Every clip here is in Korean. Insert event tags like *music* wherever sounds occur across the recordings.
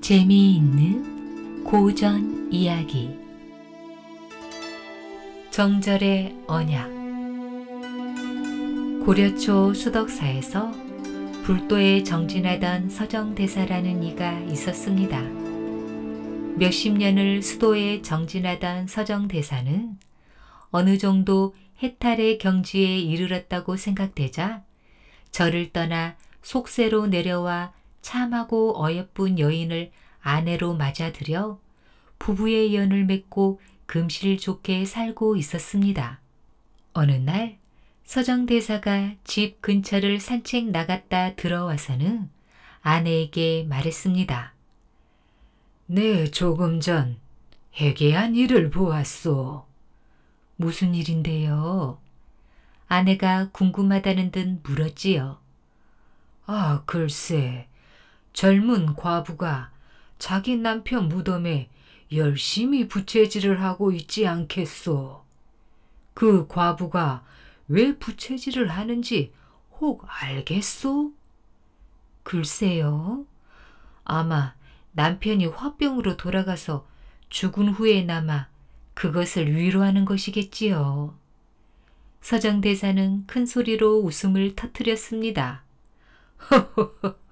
재미있는 고전 이야기 정절의 언약 고려초 수덕사에서 불도에 정진하던 서정대사라는 이가 있었습니다. 몇십 년을 수도에 정진하던 서정대사는 어느 정도 해탈의 경지에 이르렀다고 생각되자 절을 떠나 속세로 내려와 참하고 어예쁜 여인을 아내로 맞아들여 부부의 연을 맺고 금실 좋게 살고 있었습니다. 어느 날 서정대사가 집 근처를 산책 나갔다 들어와서는 아내에게 말했습니다. 네, 조금 전 해괴한 일을 보았소. 무슨 일인데요? 아내가 궁금하다는 듯 물었지요. 아, 글쎄, 젊은 과부가 자기 남편 무덤에 열심히 부채질을 하고 있지 않겠소. 그 과부가 왜 부채질을 하는지 혹 알겠소? 글쎄요. 아마 남편이 화병으로 돌아가서 죽은 후에 남아 그것을 위로하는 것이겠지요. 서장 대사는 큰 소리로 웃음을 터뜨렸습니다. *laughs*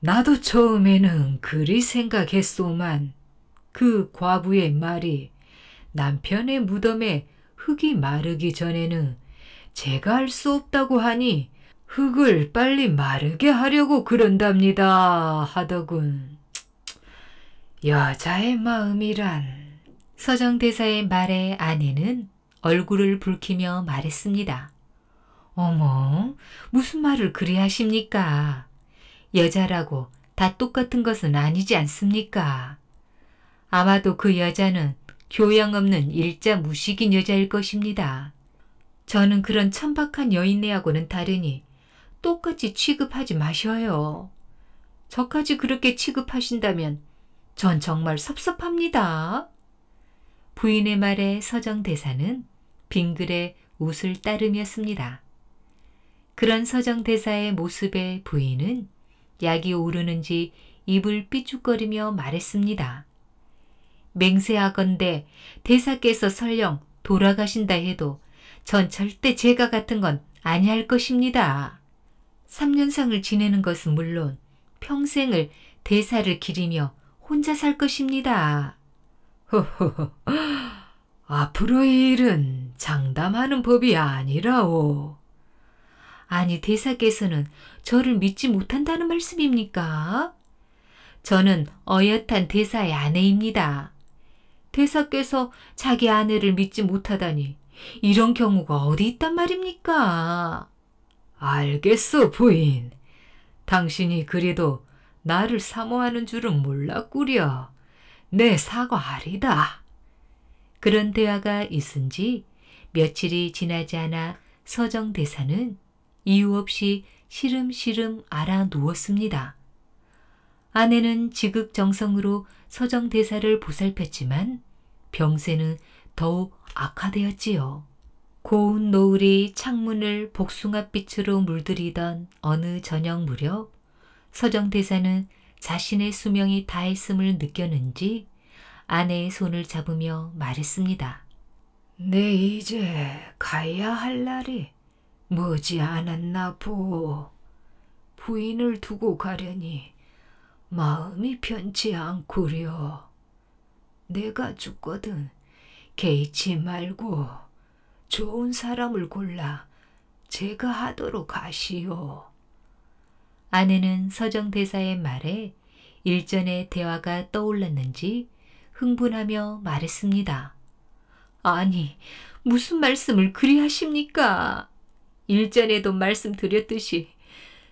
나도 처음에는 그리 생각했소만 그 과부의 말이 남편의 무덤에 흙이 마르기 전에는 제가 할 수 없다고 하니 흙을 빨리 마르게 하려고 그런답니다 하더군. 여자의 마음이란 서정대사의 말에 아내는 얼굴을 붉히며 말했습니다. 어머 무슨 말을 그리 하십니까? 여자라고 다 똑같은 것은 아니지 않습니까? 아마도 그 여자는 교양 없는 일자 무식인 여자일 것입니다. 저는 그런 천박한 여인네하고는 다르니 똑같이 취급하지 마셔요. 저까지 그렇게 취급하신다면 전 정말 섭섭합니다. 부인의 말에 서정 대사는 빙글의 웃을 따름이었습니다. 그런 서정 대사의 모습에 부인은 약이 오르는지 입을 삐죽거리며 말했습니다. 맹세하건대 대사께서 설령 돌아가신다 해도 전 절대 제가 같은 건 아니할 것입니다. 3년상을 지내는 것은 물론 평생을 대사를 기리며 혼자 살 것입니다. 허허허, 앞으로의 일은 장담하는 법이 아니라오. 아니 대사께서는 저를 믿지 못한다는 말씀입니까? 저는 어엿한 대사의 아내입니다. 대사께서 자기 아내를 믿지 못하다니 이런 경우가 어디 있단 말입니까? 알겠어, 부인. 당신이 그래도 나를 사모하는 줄은 몰랐구려. 내 사과하리다. 그런 대화가 있은지 며칠이 지나지 않아 서정대사는 이유 없이 시름시름 알아 누웠습니다. 아내는 지극정성으로 서정대사를 보살폈지만 병세는 더욱 악화되었지요. 고운 노을이 창문을 복숭아빛으로 물들이던 어느 저녁 무렵 서정대사는 자신의 수명이 다했음을 느꼈는지 아내의 손을 잡으며 말했습니다. 내 네, 이제 가야 할 날이 머지 않았나 보 부인을 두고 가려니 마음이 편치 않구려. 내가 죽거든 개의치 말고 좋은 사람을 골라 제가 하도록 하시오. 아내는 서정대사의 말에 일전의 대화가 떠올랐는지 흥분하며 말했습니다. 아니, 무슨 말씀을 그리 하십니까? 일전에도 말씀드렸듯이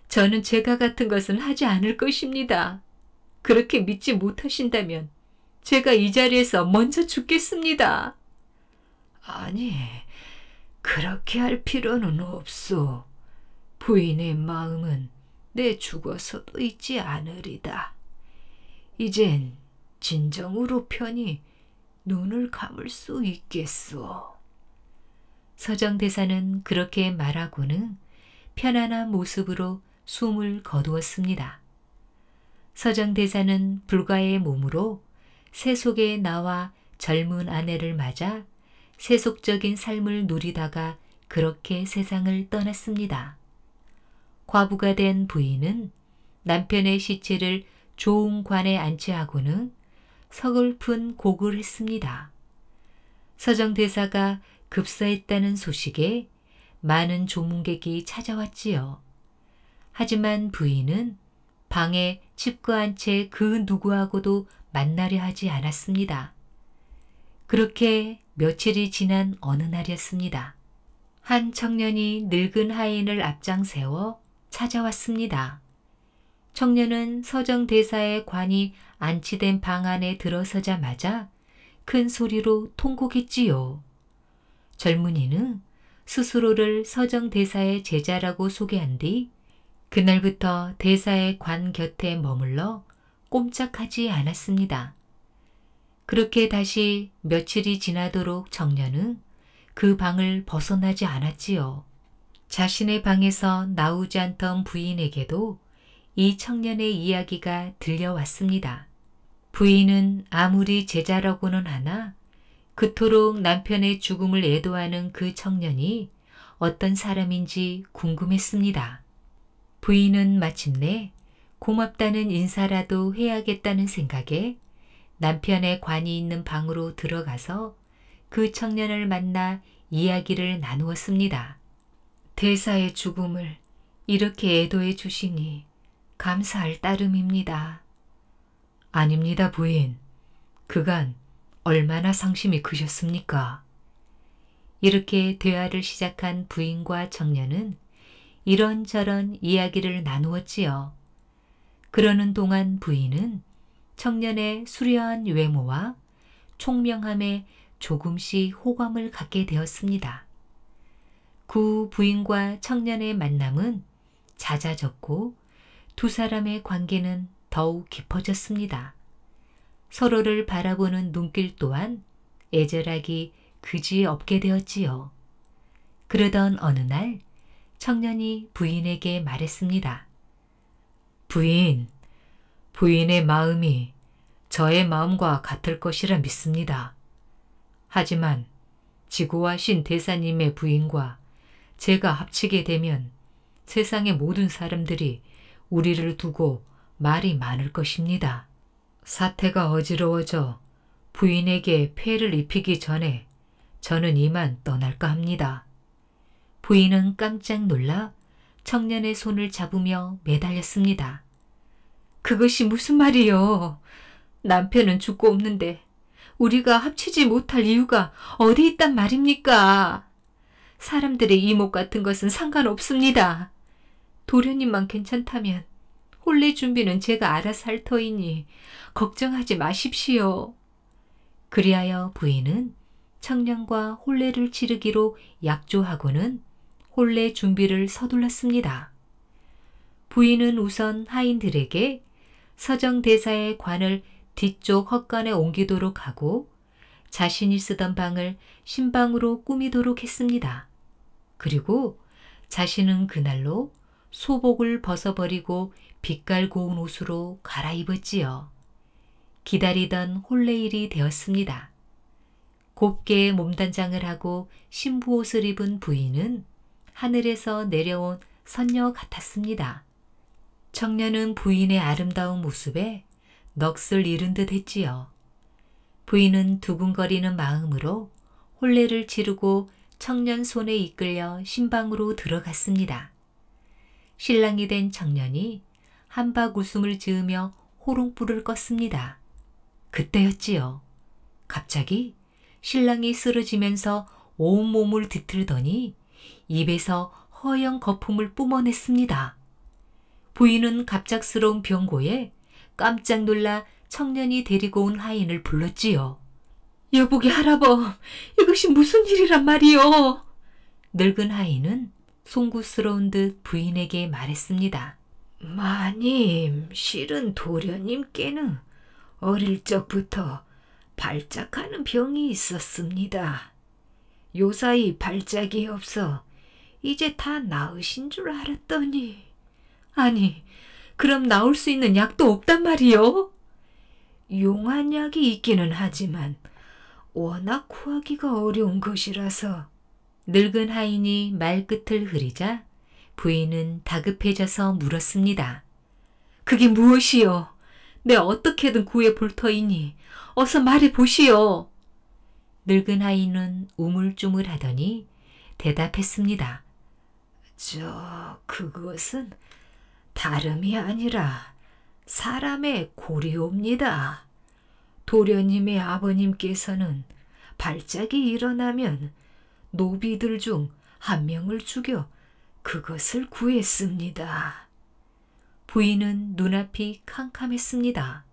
저는 제가 같은 것은 하지 않을 것입니다. 그렇게 믿지 못하신다면 제가 이 자리에서 먼저 죽겠습니다. 아니, 그렇게 할 필요는 없소. 부인의 마음은 내 죽어서도 잊지 않으리다. 이젠 진정으로 편히 눈을 감을 수 있겠소. 서정대사는 그렇게 말하고는 편안한 모습으로 숨을 거두었습니다. 서정대사는 불가의 몸으로 세속에 나와 젊은 아내를 맞아 세속적인 삶을 누리다가 그렇게 세상을 떠났습니다. 과부가 된 부인은 남편의 시체를 좋은 관에 안치하고는 서글픈 곡을 했습니다. 서정대사가 급사했다는 소식에 많은 조문객이 찾아왔지요. 하지만 부인은 방에 집거한채 그 누구하고도 만나려 하지 않았습니다. 그렇게 며칠이 지난 어느 날이었습니다. 한 청년이 늙은 하인을 앞장세워 찾아왔습니다. 청년은 서정대사의 관이 안치된 방 안에 들어서자마자 큰 소리로 통곡했지요. 젊은이는 스스로를 서정 대사의 제자라고 소개한 뒤 그날부터 대사의 관 곁에 머물러 꼼짝하지 않았습니다. 그렇게 다시 며칠이 지나도록 정년은 그 방을 벗어나지 않았지요. 자신의 방에서 나오지 않던 부인에게도 이 청년의 이야기가 들려왔습니다. 부인은 아무리 제자라고는 하나 그토록 남편의 죽음을 애도하는 그 청년이 어떤 사람인지 궁금했습니다. 부인은 마침내 고맙다는 인사라도 해야겠다는 생각에 남편의 관이 있는 방으로 들어가서 그 청년을 만나 이야기를 나누었습니다. 대사의 죽음을 이렇게 애도해 주시니 감사할 따름입니다. 아닙니다, 부인. 그간 얼마나 상심이 크셨습니까? 이렇게 대화를 시작한 부인과 청년은 이런저런 이야기를 나누었지요. 그러는 동안 부인은 청년의 수려한 외모와 총명함에 조금씩 호감을 갖게 되었습니다. 구 부인과 청년의 만남은 잦아졌고 두 사람의 관계는 더욱 깊어졌습니다. 서로를 바라보는 눈길 또한 애절하기 그지없게 되었지요. 그러던 어느 날 청년이 부인에게 말했습니다. 부인, 부인의 마음이 저의 마음과 같을 것이라 믿습니다. 하지만 지구와 신 대사님의 부인과 제가 합치게 되면 세상의 모든 사람들이 우리를 두고 말이 많을 것입니다. 사태가 어지러워져 부인에게 폐를 입히기 전에 저는 이만 떠날까 합니다. 부인은 깜짝 놀라 청년의 손을 잡으며 매달렸습니다. 그것이 무슨 말이요? 남편은 죽고 없는데 우리가 합치지 못할 이유가 어디 있단 말입니까? 사람들의 이목 같은 것은 상관없습니다. 도련님만 괜찮다면 혼례 준비는 제가 알아서 할 터이니 걱정하지 마십시오. 그리하여 부인은 청년과 혼례를 치르기로 약조하고는 혼례 준비를 서둘렀습니다. 부인은 우선 하인들에게 서정대사의 관을 뒤쪽 헛간에 옮기도록 하고 자신이 쓰던 방을 신방으로 꾸미도록 했습니다. 그리고 자신은 그날로 소복을 벗어버리고 빛깔 고운 옷으로 갈아입었지요. 기다리던 홀레일이 되었습니다. 곱게 몸단장을 하고 신부옷을 입은 부인은 하늘에서 내려온 선녀 같았습니다. 청년은 부인의 아름다운 모습에 넋을 잃은 듯 했지요. 부인은 두근거리는 마음으로 홀레를 치르고 청년 손에 이끌려 신방으로 들어갔습니다. 신랑이 된 청년이 한박 웃음을 지으며 호롱불을 껐습니다. 그때였지요. 갑자기 신랑이 쓰러지면서 온몸을 뒤틀더니 입에서 허영 거품을 뿜어냈습니다. 부인은 갑작스러운 병고에 깜짝 놀라 청년이 데리고 온 하인을 불렀지요. 여보게 할아버, 이것이 무슨 일이란 말이오 늙은 하인은 송구스러운 듯 부인에게 말했습니다. 마님, 실은 도련님께는 어릴 적부터 발작하는 병이 있었습니다. 요사이 발작이 없어 이제 다 나으신 줄 알았더니 아니 그럼 나올 수 있는 약도 없단 말이요? 용한약이 있기는 하지만 워낙 구하기가 어려운 것이라서 늙은 하인이 말끝을 흐리자 부인은 다급해져서 물었습니다. 그게 무엇이요? 내 어떻게든 구해 볼 터이니 어서 말해 보시오. 늙은 아이는 우물쭈물하더니 대답했습니다. 저 그것은 다름이 아니라 사람의 고리옵니다. 도련님의 아버님께서는 발작이 일어나면 노비들 중 한 명을 죽여 그것을 구했습니다. 부인은 눈앞이 캄캄했습니다.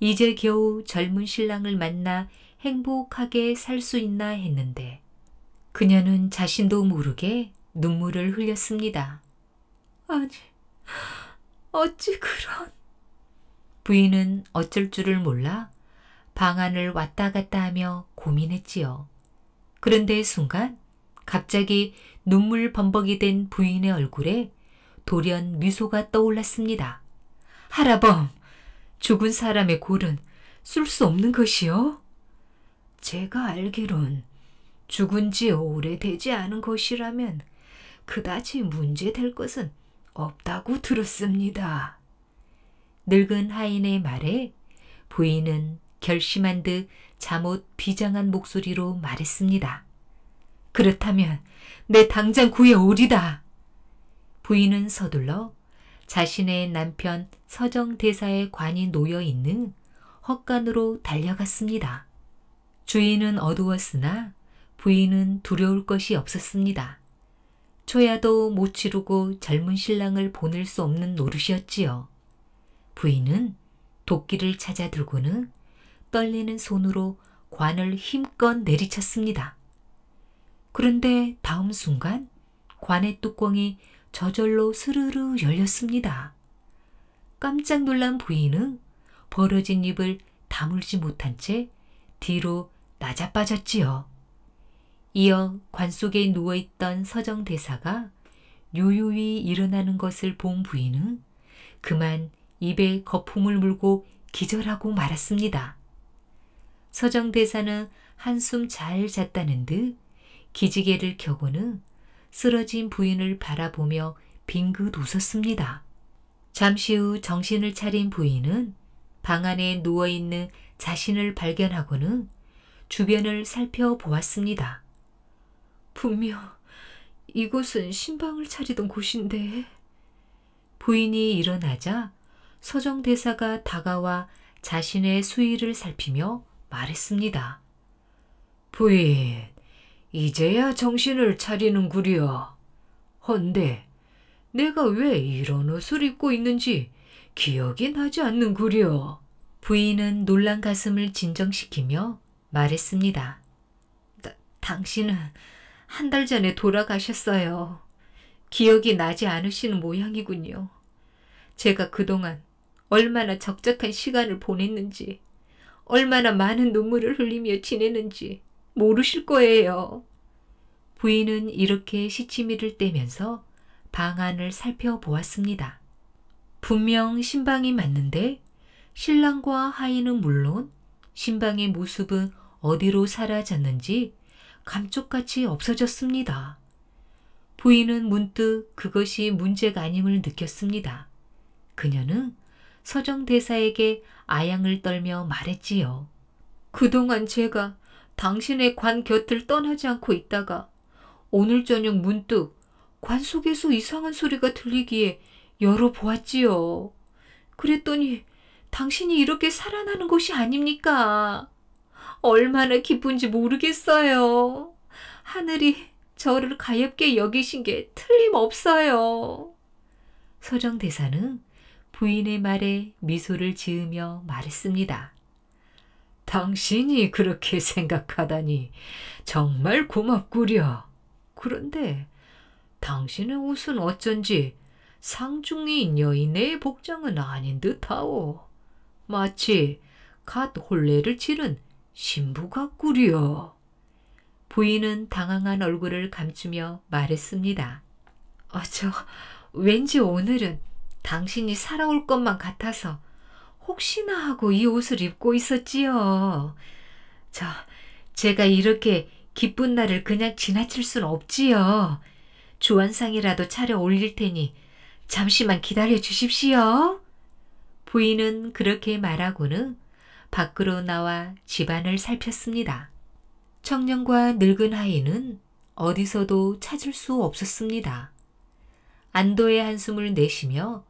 이제 겨우 젊은 신랑을 만나 행복하게 살 수 있나 했는데 그녀는 자신도 모르게 눈물을 흘렸습니다. 아니, 어찌 그런... 부인은 어쩔 줄을 몰라 방안을 왔다 갔다 하며 고민했지요. 그런데 순간 갑자기 눈물 범벅이 된 부인의 얼굴에 돌연 미소가 떠올랐습니다. 하라범, 죽은 사람의 골은 쓸 수 없는 것이요? 제가 알기론 죽은 지 오래되지 않은 것이라면 그다지 문제될 것은 없다고 들었습니다. 늙은 하인의 말에 부인은 결심한 듯 잠옷 비장한 목소리로 말했습니다. 그렇다면 내 당장 구해오리다. 부인은 서둘러 자신의 남편 서정대사의 관이 놓여있는 헛간으로 달려갔습니다. 주인은 어두웠으나 부인은 두려울 것이 없었습니다. 초야도 못 치르고 젊은 신랑을 보낼 수 없는 노릇이었지요. 부인은 도끼를 찾아 들고는 떨리는 손으로 관을 힘껏 내리쳤습니다. 그런데 다음 순간 관의 뚜껑이 저절로 스르르 열렸습니다. 깜짝 놀란 부인은 벌어진 입을 다물지 못한 채 뒤로 나자빠졌지요. 이어 관 속에 누워있던 서정 대사가 요요히 일어나는 것을 본 부인은 그만 입에 거품을 물고 기절하고 말았습니다. 서정 대사는 한숨 잘 잤다는 듯 기지개를 켜고는 쓰러진 부인을 바라보며 빙긋 웃었습니다. 잠시 후 정신을 차린 부인은 방 안에 누워있는 자신을 발견하고는 주변을 살펴보았습니다. 분명 이곳은 신방을 차리던 곳인데. 부인이 일어나자 서정대사가 다가와 자신의 수의를 살피며 말했습니다. 부인, 이제야 정신을 차리는구려. 헌데 내가 왜 이런 옷을 입고 있는지 기억이 나지 않는구려. 부인은 놀란 가슴을 진정시키며 말했습니다. 당신은 한 달 전에 돌아가셨어요. 기억이 나지 않으시는 모양이군요. 제가 그동안 얼마나 적적한 시간을 보냈는지, 얼마나 많은 눈물을 흘리며 지내는지 모르실 거예요. 부인은 이렇게 시치미를 떼면서 방안을 살펴보았습니다. 분명 신방이 맞는데 신랑과 하인은 물론 신방의 모습은 어디로 사라졌는지 감쪽같이 없어졌습니다. 부인은 문득 그것이 문제가 아님을 느꼈습니다. 그녀는 서정대사에게 아양을 떨며 말했지요. 그동안 제가 당신의 관 곁을 떠나지 않고 있다가 오늘 저녁 문득 관 속에서 이상한 소리가 들리기에 열어보았지요. 그랬더니 당신이 이렇게 살아나는 것이 아닙니까? 얼마나 기쁜지 모르겠어요. 하늘이 저를 가엾게 여기신 게 틀림없어요. 서정대사는 부인의 말에 미소를 지으며 말했습니다. 당신이 그렇게 생각하다니 정말 고맙구려. 그런데 당신의 옷은 어쩐지 상중인 이 여인의 복장은 아닌 듯하오. 마치 갓 혼례를 치른 신부 같구려. 부인은 당황한 얼굴을 감추며 말했습니다. 어, 저 왠지 오늘은 당신이 살아올 것만 같아서 혹시나 하고 이 옷을 입고 있었지요. 저, 제가 이렇게 기쁜 날을 그냥 지나칠 순 없지요. 주원상이라도 차려 올릴 테니 잠시만 기다려 주십시오. 부인은 그렇게 말하고는 밖으로 나와 집안을 살폈습니다. 청년과 늙은 아이는 어디서도 찾을 수 없었습니다. 안도의 한숨을 내쉬며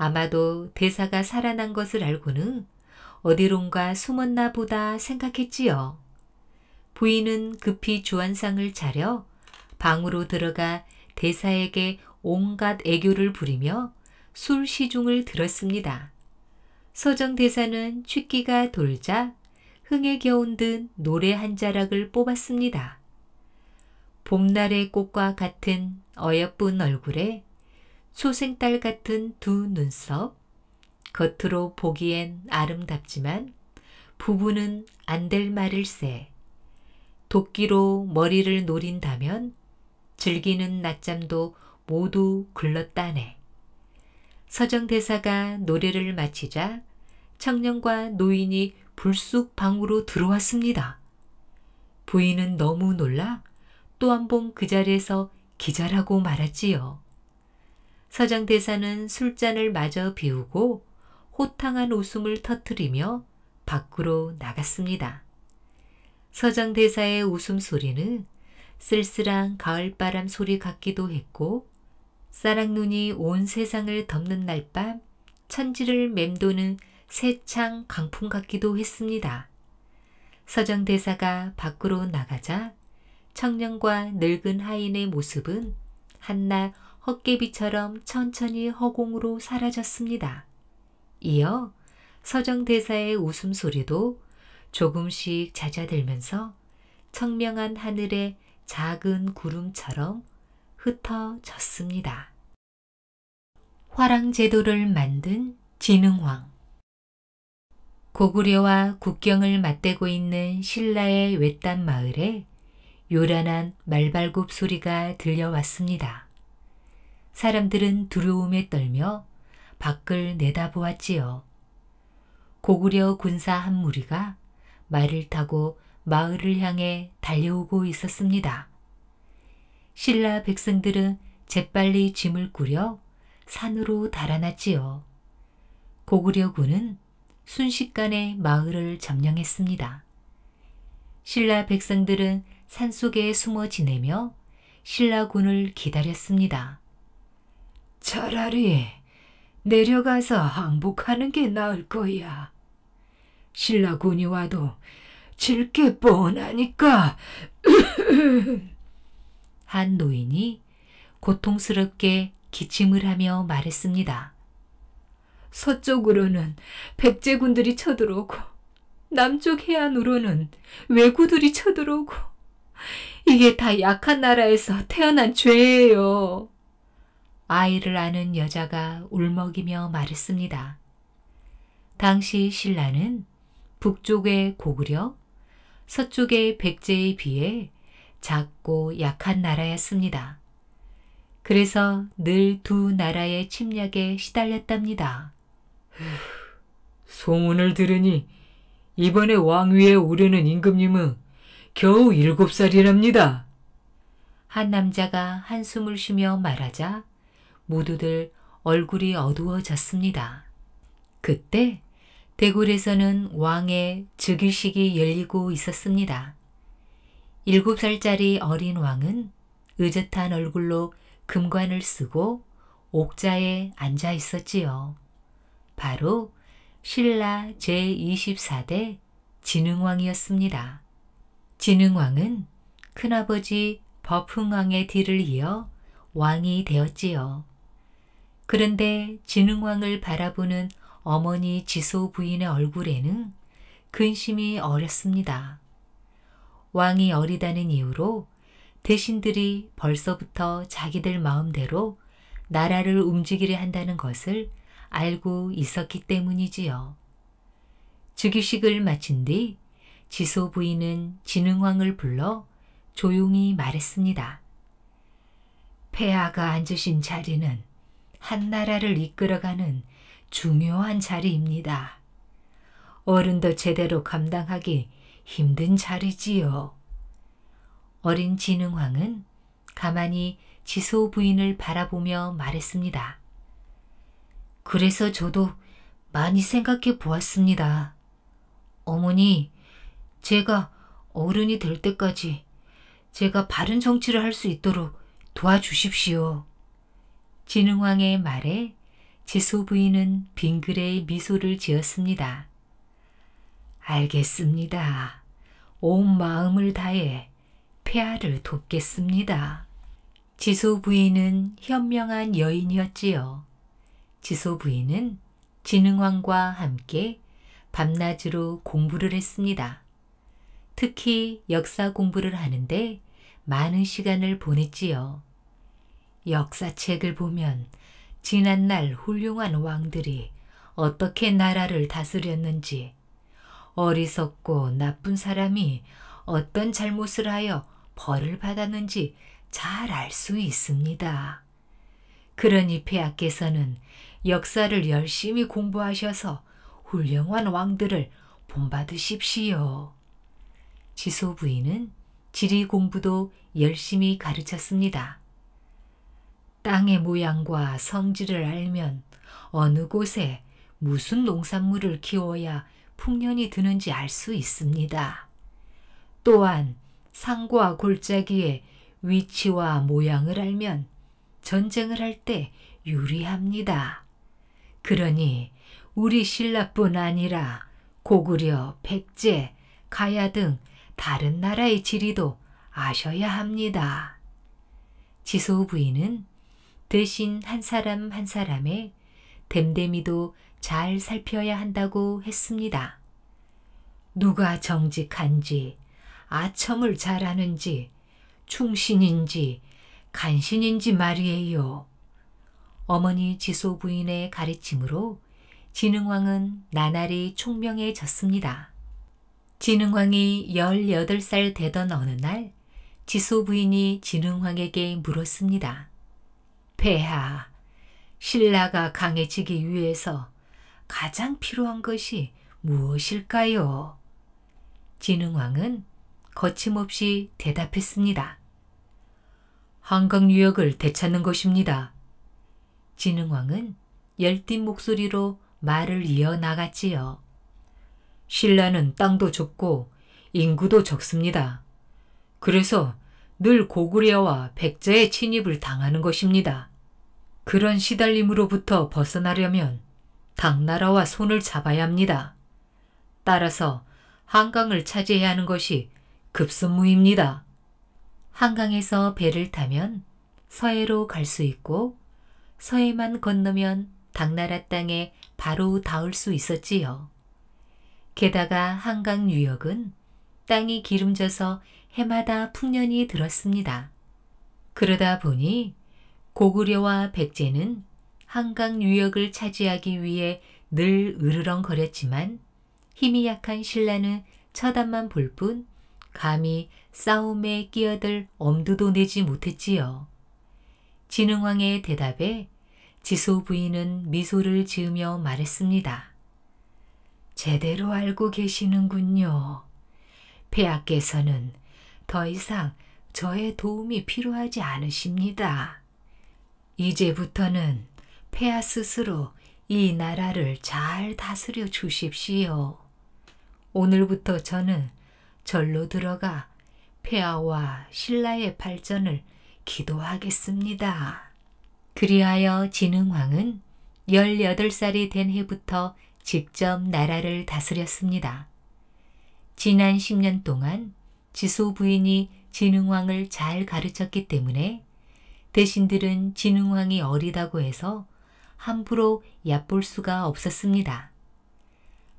아마도 대사가 살아난 것을 알고는 어디론가 숨었나 보다 생각했지요. 부인은 급히 주안상을 차려 방으로 들어가 대사에게 온갖 애교를 부리며 술시중을 들었습니다. 서정 대사는 취기가 돌자 흥에 겨운 듯 노래 한 자락을 뽑았습니다. 봄날의 꽃과 같은 어여쁜 얼굴에 초생딸 같은 두 눈썹, 겉으로 보기엔 아름답지만 부부는 안 될 말을 세. 도끼로 머리를 노린다면 즐기는 낮잠도 모두 글렀다네. 서정대사가 노래를 마치자 청년과 노인이 불쑥 방으로 들어왔습니다. 부인은 너무 놀라 또 한 번 그 자리에서 기자라고 말았지요. 서장 대사는 술잔을 마저 비우고 호탕한 웃음을 터뜨리며 밖으로 나갔습니다. 서장 대사의 웃음 소리는 쓸쓸한 가을바람 소리 같기도 했고 사랑눈이 온 세상을 덮는 날밤 천지를 맴도는 새창 강풍 같기도 했습니다. 서장 대사가 밖으로 나가자 청년과 늙은 하인의 모습은 한낱 헛개비처럼 천천히 허공으로 사라졌습니다. 이어 서정 대사의 웃음소리도 조금씩 잦아들면서 청명한 하늘에 작은 구름처럼 흩어졌습니다. 화랑 제도를 만든 진흥왕 고구려와 국경을 맞대고 있는 신라의 외딴 마을에 요란한 말발굽 소리가 들려왔습니다. 사람들은 두려움에 떨며 밖을 내다보았지요. 고구려 군사 한 무리가 말을 타고 마을을 향해 달려오고 있었습니다. 신라 백성들은 재빨리 짐을 꾸려 산으로 달아났지요. 고구려군은 순식간에 마을을 점령했습니다. 신라 백성들은 산속에 숨어 지내며 신라군을 기다렸습니다. 차라리 내려가서 항복하는 게 나을 거야. 신라군이 와도 질게 뻔하니까. *laughs* 한 노인이 고통스럽게 기침을 하며 말했습니다. 서쪽으로는 백제군들이 쳐들어오고 남쪽 해안으로는 왜구들이 쳐들어오고 이게 다 약한 나라에서 태어난 죄예요. 아이를 아는 여자가 울먹이며 말했습니다. 당시 신라는 북쪽의 고구려, 서쪽의 백제에 비해 작고 약한 나라였습니다. 그래서 늘 두 나라의 침략에 시달렸답니다. 소문을 들으니 이번에 왕위에 오려는 임금님은 겨우 일곱 살이랍니다. 한 남자가 한숨을 쉬며 말하자 모두들 얼굴이 어두워졌습니다. 그때 대굴에서는 왕의 즉위식이 열리고 있었습니다. 일곱 살짜리 어린 왕은 의젓한 얼굴로 금관을 쓰고 옥자에 앉아 있었지요. 바로 신라 제24대 진흥왕이었습니다. 진흥왕은 큰아버지 버풍왕의 뒤를 이어 왕이 되었지요. 그런데 진흥왕을 바라보는 어머니 지소 부인의 얼굴에는 근심이 어렸습니다. 왕이 어리다는 이유로 대신들이 벌써부터 자기들 마음대로 나라를 움직이려 한다는 것을 알고 있었기 때문이지요. 즉위식을 마친 뒤 지소 부인은 진흥왕을 불러 조용히 말했습니다. 폐하가 앉으신 자리는 한나라를 이끌어가는 중요한 자리입니다. 어른도 제대로 감당하기 힘든 자리지요. 어린 진흥왕은 가만히 지소 부인을 바라보며 말했습니다. 그래서 저도 많이 생각해 보았습니다. 어머니, 제가 어른이 될 때까지 제가 바른 정치를 할 수 있도록 도와주십시오. 진흥왕의 말에 지소 부인은 빙그레의 미소를 지었습니다. 알겠습니다. 온 마음을 다해 폐하를 돕겠습니다. 지소 부인은 현명한 여인이었지요. 지소 부인은 진흥왕과 함께 밤낮으로 공부를 했습니다. 특히 역사 공부를 하는데 많은 시간을 보냈지요. 역사책을 보면 지난날 훌륭한 왕들이 어떻게 나라를 다스렸는지 어리석고 나쁜 사람이 어떤 잘못을 하여 벌을 받았는지 잘 알 수 있습니다. 그러니 폐하께서는 역사를 열심히 공부하셔서 훌륭한 왕들을 본받으십시오. 지소 부인은 지리 공부도 열심히 가르쳤습니다. 땅의 모양과 성질을 알면 어느 곳에 무슨 농산물을 키워야 풍년이 드는지 알 수 있습니다. 또한 상과 골짜기의 위치와 모양을 알면 전쟁을 할 때 유리합니다. 그러니 우리 신라뿐 아니라 고구려, 백제, 가야 등 다른 나라의 지리도 아셔야 합니다. 지소 부인은 대신 한 사람 한 사람의 댐댐이도 잘 살펴야 한다고 했습니다. 누가 정직한지, 아첨을 잘하는지, 충신인지, 간신인지 말이에요. 어머니 지소 부인의 가르침으로 진흥왕은 나날이 총명해졌습니다. 진흥왕이 18살 되던 어느 날 지소 부인이 진흥왕에게 물었습니다. 폐하, 신라가 강해지기 위해서 가장 필요한 것이 무엇일까요? 진흥왕은 거침없이 대답했습니다. 한강 유역을 되찾는 것입니다. 진흥왕은 열띤 목소리로 말을 이어나갔지요. 신라는 땅도 좁고 인구도 적습니다. 그래서 늘 고구려와 백제의 침입을 당하는 것입니다. 그런 시달림으로부터 벗어나려면 당나라와 손을 잡아야 합니다. 따라서 한강을 차지해야 하는 것이 급선무입니다. 한강에서 배를 타면 서해로 갈 수 있고 서해만 건너면 당나라 땅에 바로 닿을 수 있었지요. 게다가 한강 유역은 땅이 기름져서 해마다 풍년이 들었습니다. 그러다 보니 고구려와 백제는 한강 유역을 차지하기 위해 늘 으르렁거렸지만 힘이 약한 신라는 처단만 볼 뿐 감히 싸움에 끼어들 엄두도 내지 못했지요. 진흥왕의 대답에 지소 부인은 미소를 지으며 말했습니다. 제대로 알고 계시는군요. 폐하께서는 더 이상 저의 도움이 필요하지 않으십니다. 이제부터는 폐하 스스로 이 나라를 잘 다스려 주십시오. 오늘부터 저는 절로 들어가 폐하와 신라의 발전을 기도하겠습니다. 그리하여 진흥왕은 18살이 된 해부터 직접 나라를 다스렸습니다. 지난 10년 동안 지소 부인이 진흥왕을 잘 가르쳤기 때문에 대신들은 진흥왕이 어리다고 해서 함부로 얕볼 수가 없었습니다.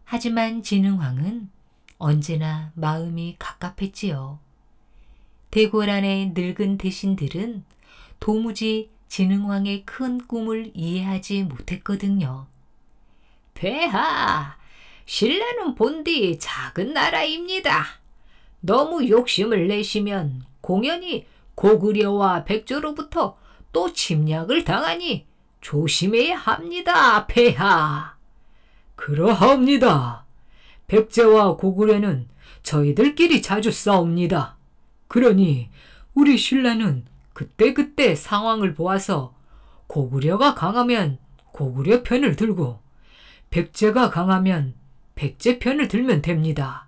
하지만 진흥왕은 언제나 마음이 갑갑했지요. 대궐안의 늙은 대신들은 도무지 진흥왕의 큰 꿈을 이해하지 못했거든요. 폐하! 신라는 본디 작은 나라입니다. 너무 욕심을 내시면 공연이 고구려와 백조로부터 또 침략을 당하니 조심해야 합니다, 폐하. 그러합니다. 백제와 고구려는 저희들끼리 자주 싸웁니다. 그러니 우리 신라는 그때그때 상황을 보아서 고구려가 강하면 고구려 편을 들고 백제가 강하면 백제 편을 들면 됩니다.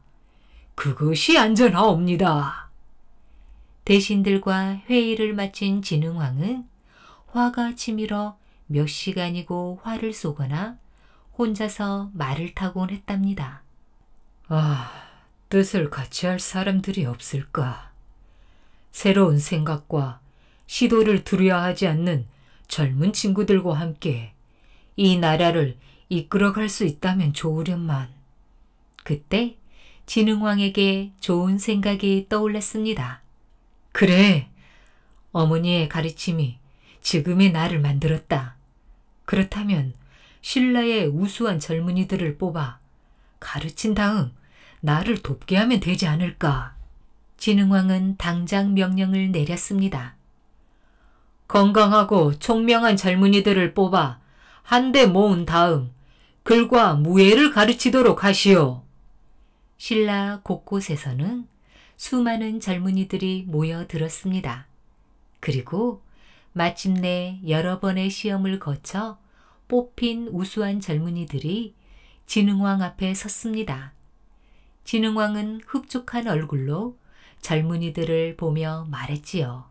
그것이 안전하옵니다. 대신들과 회의를 마친 진흥왕은 화가 치밀어 몇 시간이고 화를 쏘거나 혼자서 말을 타곤 했답니다. 아, 뜻을 같이 할 사람들이 없을까. 새로운 생각과 시도를 두려워 하지 않는 젊은 친구들과 함께 이 나라를 이끌어갈 수 있다면 좋으련만. 그때 진흥왕에게 좋은 생각이 떠올랐습니다. 그래. 어머니의 가르침이 지금의 나를 만들었다. 그렇다면 신라의 우수한 젊은이들을 뽑아 가르친 다음 나를 돕게 하면 되지 않을까. 진흥왕은 당장 명령을 내렸습니다. 건강하고 총명한 젊은이들을 뽑아 한데 모은 다음 글과 무예를 가르치도록 하시오. 신라 곳곳에서는 수많은 젊은이들이 모여들었습니다. 그리고 마침내 여러 번의 시험을 거쳐 뽑힌 우수한 젊은이들이 진흥왕 앞에 섰습니다. 진흥왕은 흡족한 얼굴로 젊은이들을 보며 말했지요.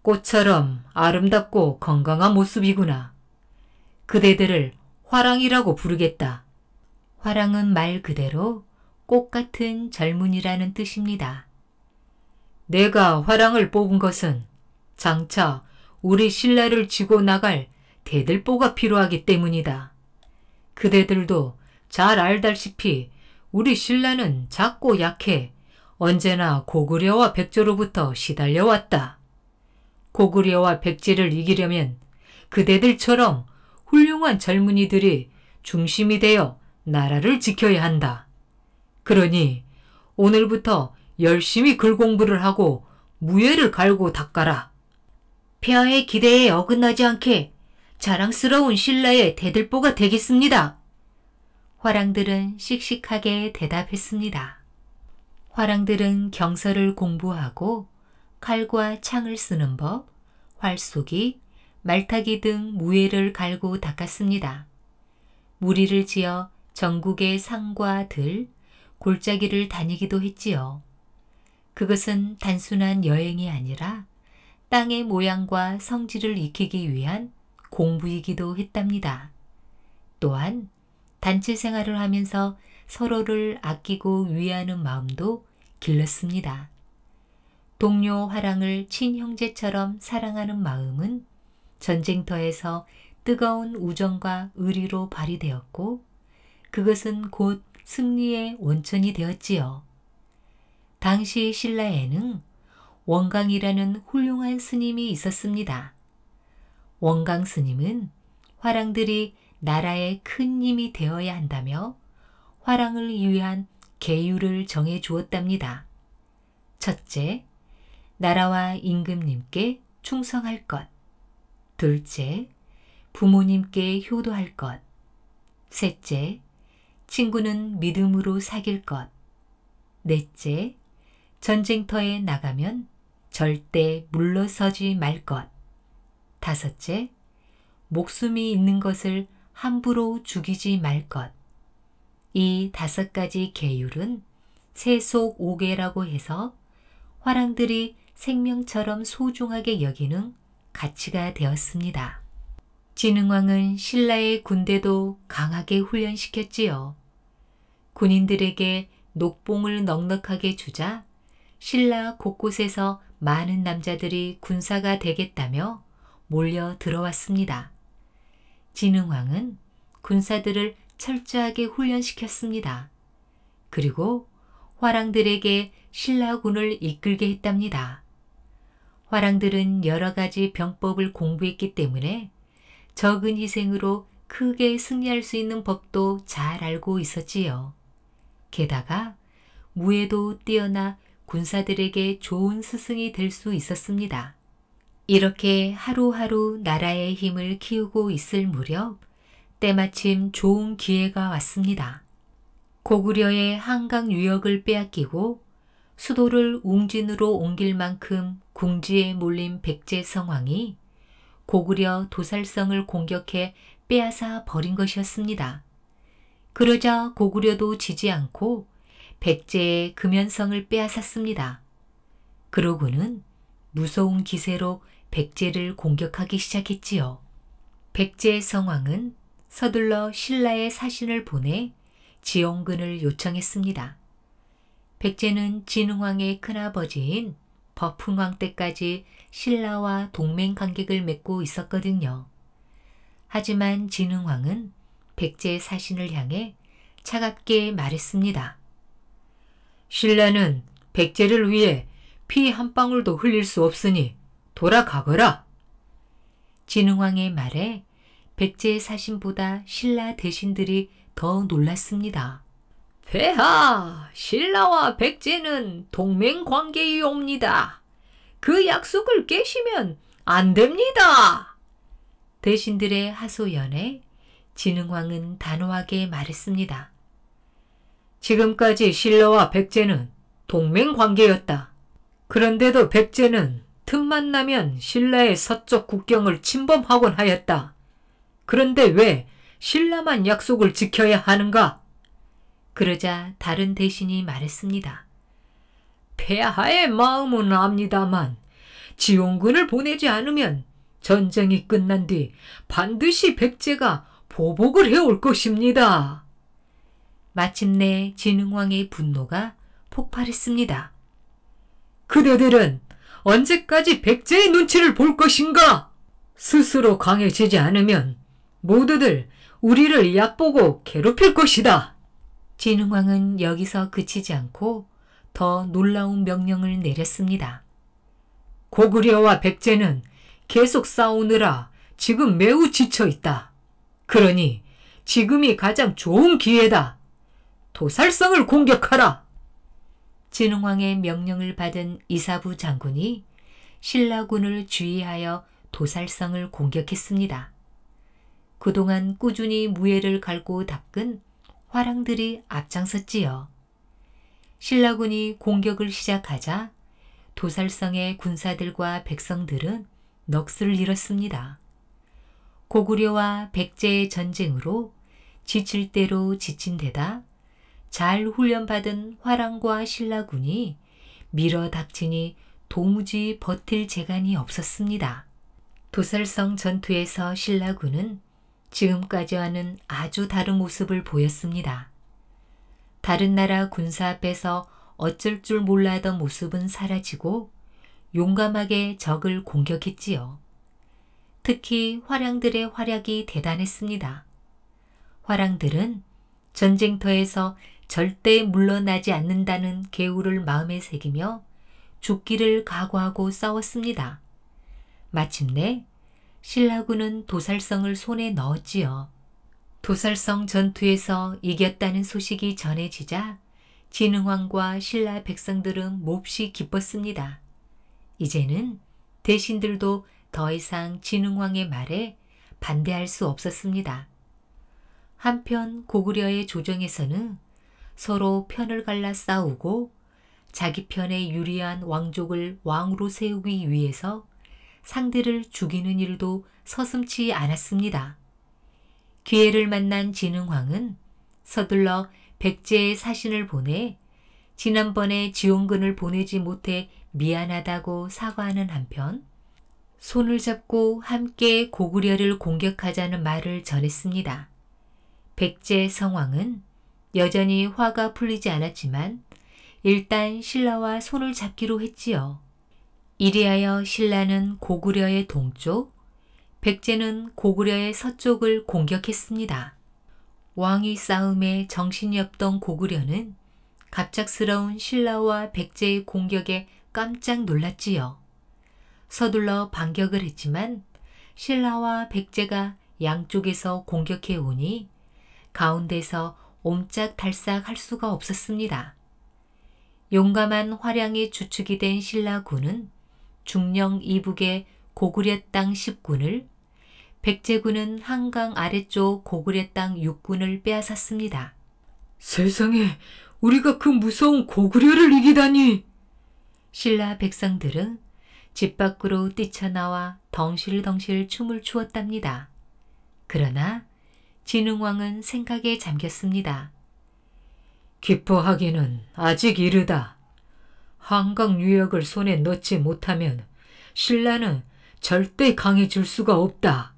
꽃처럼 아름답고 건강한 모습이구나. 그대들을 화랑이라고 부르겠다. 화랑은 말 그대로 꽃 같은 젊은이라는 뜻입니다. 내가 화랑을 뽑은 것은 장차 우리 신라를 쥐고 나갈 대들보가 필요하기 때문이다. 그대들도 잘 알다시피 우리 신라는 작고 약해 언제나 고구려와 백조로부터 시달려왔다. 고구려와 백제를 이기려면 그대들처럼 훌륭한 젊은이들이 중심이 되어 나라를 지켜야 한다. 그러니 오늘부터 열심히 글 공부를 하고 무예를 갈고 닦아라. 폐하의 기대에 어긋나지 않게 자랑스러운 신라의 대들보가 되겠습니다. 화랑들은 씩씩하게 대답했습니다. 화랑들은 경서를 공부하고 칼과 창을 쓰는 법, 활쏘기, 말타기 등 무예를 갈고 닦았습니다. 무리를 지어 전국의 상과 들, 골짜기를 다니기도 했지요. 그것은 단순한 여행이 아니라 땅의 모양과 성질을 익히기 위한 공부이기도 했답니다. 또한 단체 생활을 하면서 서로를 아끼고 위하는 마음도 길렀습니다. 동료 화랑을 친형제처럼 사랑하는 마음은 전쟁터에서 뜨거운 우정과 의리로 발휘되었고 그것은 곧 승리의 원천이 되었지요. 당시 신라에는 원강이라는 훌륭한 스님이 있었습니다. 원강 스님은 화랑들이 나라의 큰 힘이 되어야 한다며 화랑을 위한 계율을 정해 주었답니다. 첫째, 나라와 임금님께 충성할 것. 둘째, 부모님께 효도할 것. 셋째, 친구는 믿음으로 사귈 것. 넷째, 전쟁터에 나가면 절대 물러서지 말 것. 다섯째, 목숨이 있는 것을 함부로 죽이지 말 것. 이 다섯 가지 계율은 세속 오계라고 해서 화랑들이 생명처럼 소중하게 여기는 가치가 되었습니다. 진흥왕은 신라의 군대도 강하게 훈련시켰지요. 군인들에게 녹봉을 넉넉하게 주자 신라 곳곳에서 많은 남자들이 군사가 되겠다며 몰려 들어왔습니다. 진흥왕은 군사들을 철저하게 훈련시켰습니다. 그리고 화랑들에게 신라군을 이끌게 했답니다. 화랑들은 여러 가지 병법을 공부했기 때문에 적은 희생으로 크게 승리할 수 있는 법도 잘 알고 있었지요. 게다가 무예도 뛰어나 군사들에게 좋은 스승이 될 수 있었습니다. 이렇게 하루하루 나라의 힘을 키우고 있을 무렵 때마침 좋은 기회가 왔습니다. 고구려의 한강 유역을 빼앗기고 수도를 웅진으로 옮길 만큼 궁지에 몰린 백제 성황이 고구려 도살성을 공격해 빼앗아 버린 것이었습니다. 그러자 고구려도 지지 않고 백제의 금연성을 빼앗았습니다. 그러고는 무서운 기세로 백제를 공격하기 시작했지요. 백제 성왕은 서둘러 신라의 사신을 보내 지원군을 요청했습니다. 백제는 진흥왕의 큰아버지인 버풍왕 때까지 신라와 동맹 관객을 맺고 있었거든요. 하지만 진흥왕은 백제 사신을 향해 차갑게 말했습니다. 신라는 백제를 위해 피 한 방울도 흘릴 수 없으니 돌아가거라. 진흥왕의 말에 백제 사신보다 신라 대신들이 더 놀랐습니다. 폐하, 신라와 백제는 동맹 관계이옵니다. 그 약속을 깨시면 안 됩니다. 대신들의 하소연에 진흥왕은 단호하게 말했습니다. 지금까지 신라와 백제는 동맹 관계였다. 그런데도 백제는 틈만 나면 신라의 서쪽 국경을 침범하곤 하였다. 그런데 왜 신라만 약속을 지켜야 하는가? 그러자 다른 대신이 말했습니다. 폐하의 마음은 압니다만 지원군을 보내지 않으면 전쟁이 끝난 뒤 반드시 백제가 보복을 해올 것입니다. 마침내 진흥왕의 분노가 폭발했습니다. 그대들은 언제까지 백제의 눈치를 볼 것인가? 스스로 강해지지 않으면 모두들 우리를 얕보고 괴롭힐 것이다. 진흥왕은 여기서 그치지 않고 더 놀라운 명령을 내렸습니다. 고구려와 백제는 계속 싸우느라 지금 매우 지쳐 있다. 그러니 지금이 가장 좋은 기회다. 도살성을 공격하라. 진흥왕의 명령을 받은 이사부 장군이 신라군을 주의하여 도살성을 공격했습니다. 그동안 꾸준히 무예를 갈고 닦은 화랑들이 앞장섰지요. 신라군이 공격을 시작하자 도살성의 군사들과 백성들은 넋을 잃었습니다. 고구려와 백제의 전쟁으로 지칠 대로 지친 데다 잘 훈련받은 화랑과 신라군이 밀어 닥치니 도무지 버틸 재간이 없었습니다. 도살성 전투에서 신라군은 지금까지와는 아주 다른 모습을 보였습니다. 다른 나라 군사 앞에서 어쩔 줄 몰라 하던 모습은 사라지고 용감하게 적을 공격했지요. 특히 화랑들의 활약이 대단했습니다. 화랑들은 전쟁터에서 절대 물러나지 않는다는 계우를 마음에 새기며 죽기를 각오하고 싸웠습니다. 마침내 신라군은 도살성을 손에 넣었지요. 도살성 전투에서 이겼다는 소식이 전해지자 진흥왕과 신라 백성들은 몹시 기뻤습니다. 이제는 대신들도 더 이상 진흥왕의 말에 반대할 수 없었습니다. 한편 고구려의 조정에서는 서로 편을 갈라 싸우고 자기 편에 유리한 왕족을 왕으로 세우기 위해서 상대를 죽이는 일도 서슴치 않았습니다. 기회를 만난 진흥황은 서둘러 백제의 사신을 보내 지난번에 지용군을 보내지 못해 미안하다고 사과하는 한편 손을 잡고 함께 고구려를 공격하자는 말을 전했습니다. 백제 성왕은 여전히 화가 풀리지 않았지만 일단 신라와 손을 잡기로 했지요. 이리하여 신라는 고구려의 동쪽, 백제는 고구려의 서쪽을 공격했습니다. 왕위 싸움에 정신이 없던 고구려는 갑작스러운 신라와 백제의 공격에 깜짝 놀랐지요. 서둘러 반격을 했지만 신라와 백제가 양쪽에서 공격해 오니 가운데서 옴짝달싹 할 수가 없었습니다. 용감한 화량이 주축이 된 신라군은 중령 이북의 고구려 땅 10군을 백제군은 한강 아래쪽 고구려 땅 육군을 빼앗았습니다. 세상에 우리가 그 무서운 고구려를 이기다니! 신라 백성들은 집 밖으로 뛰쳐나와 덩실덩실 춤을 추었답니다. 그러나 진흥왕은 생각에 잠겼습니다. 기뻐하기는 아직 이르다. 한강 유역을 손에 넣지 못하면 신라는 절대 강해질 수가 없다.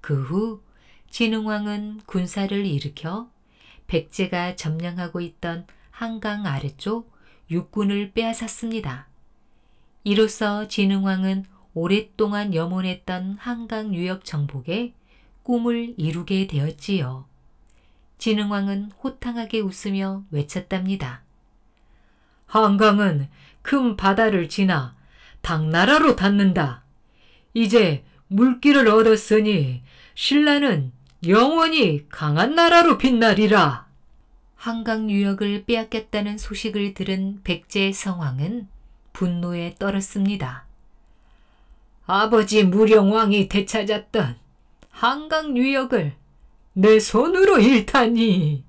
그후 진흥왕은 군사를 일으켜 백제가 점령하고 있던 한강 아래쪽 육군을 빼앗았습니다. 이로써 진흥왕은 오랫동안 염원했던 한강 유역 정복에 꿈을 이루게 되었지요. 진흥왕은 호탕하게 웃으며 외쳤답니다. 한강은 큰 바다를 지나 당나라로 닿는다. 이제 물길을 얻었으니 신라는 영원히 강한 나라로 빛나리라. 한강 유역을 빼앗겠다는 소식을 들은 백제 성왕은 분노에 떨었습니다. 아버지 무령왕이 되찾았던 한강 유역을 내 손으로 잃다니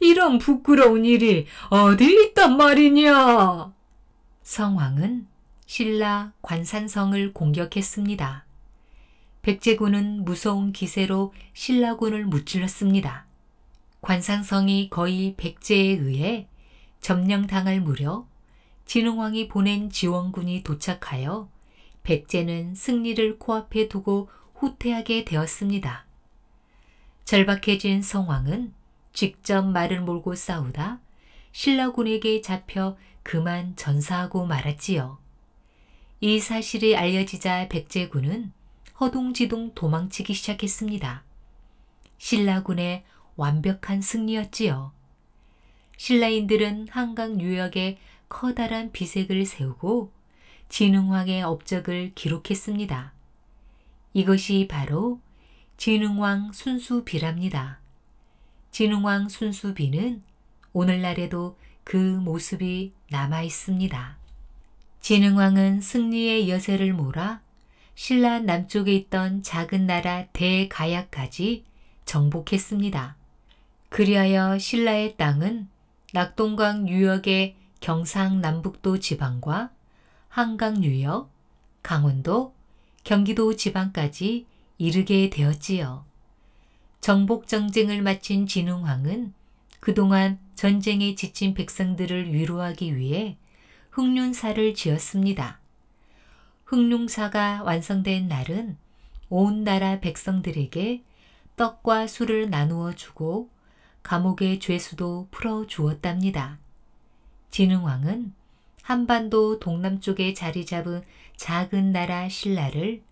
이런 부끄러운 일이 어디 있단 말이냐. 성왕은 신라 관산성을 공격했습니다. 백제군은 무서운 기세로 신라군을 무찔렀습니다. 관상성이 거의 백제에 의해 점령당할 무렵 진흥왕이 보낸 지원군이 도착하여 백제는 승리를 코앞에 두고 후퇴하게 되었습니다. 절박해진 성왕은 직접 말을 몰고 싸우다 신라군에게 잡혀 그만 전사하고 말았지요. 이 사실이 알려지자 백제군은 허둥지둥 도망치기 시작했습니다. 신라군의 완벽한 승리였지요. 신라인들은 한강 유역에 커다란 비색을 세우고 진흥왕의 업적을 기록했습니다. 이것이 바로 진흥왕 순수비랍니다. 진흥왕 순수비는 오늘날에도 그 모습이 남아 있습니다. 진흥왕은 승리의 여세를 몰아 신라 남쪽에 있던 작은 나라 대가야까지 정복했습니다. 그리하여 신라의 땅은 낙동강 유역의 경상남북도 지방과 한강 유역, 강원도, 경기도 지방까지 이르게 되었지요. 정복정쟁을 마친 진흥왕은 그동안 전쟁에 지친 백성들을 위로하기 위해 흑륜사를 지었습니다. 흑룡사가 완성된 날은 온 나라 백성들에게 떡과 술을 나누어 주고 감옥의 죄수도 풀어 주었답니다. 진흥왕은 한반도 동남쪽에 자리 잡은 작은 나라 신라를